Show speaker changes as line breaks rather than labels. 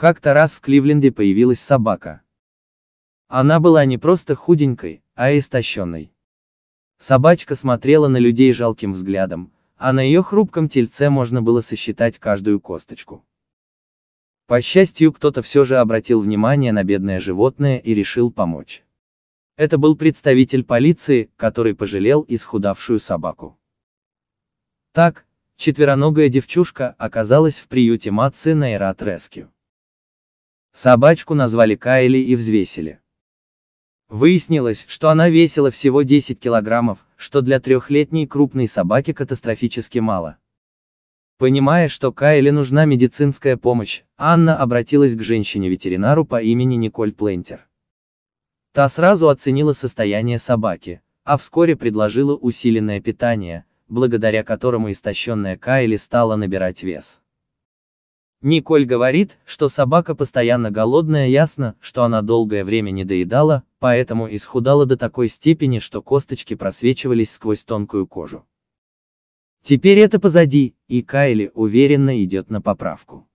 Как-то раз в Кливленде появилась собака. Она была не просто худенькой, а истощенной. Собачка смотрела на людей жалким взглядом, а на ее хрупком тельце можно было сосчитать каждую косточку. По счастью, кто-то все же обратил внимание на бедное животное и решил помочь. Это был представитель полиции, который пожалел исхудавшую собаку. Так, четвероногая девчушка оказалась в приюте Матсы и Ират Собачку назвали Кайли и взвесили. Выяснилось, что она весила всего 10 килограммов, что для трехлетней крупной собаки катастрофически мало. Понимая, что Кайли нужна медицинская помощь, Анна обратилась к женщине-ветеринару по имени Николь Плентер. Та сразу оценила состояние собаки, а вскоре предложила усиленное питание, благодаря которому истощенная Кайли стала набирать вес. Николь говорит, что собака постоянно голодная, ясно, что она долгое время не доедала, поэтому исхудала до такой степени, что косточки просвечивались сквозь тонкую кожу. Теперь это позади, и Кайли уверенно идет на поправку.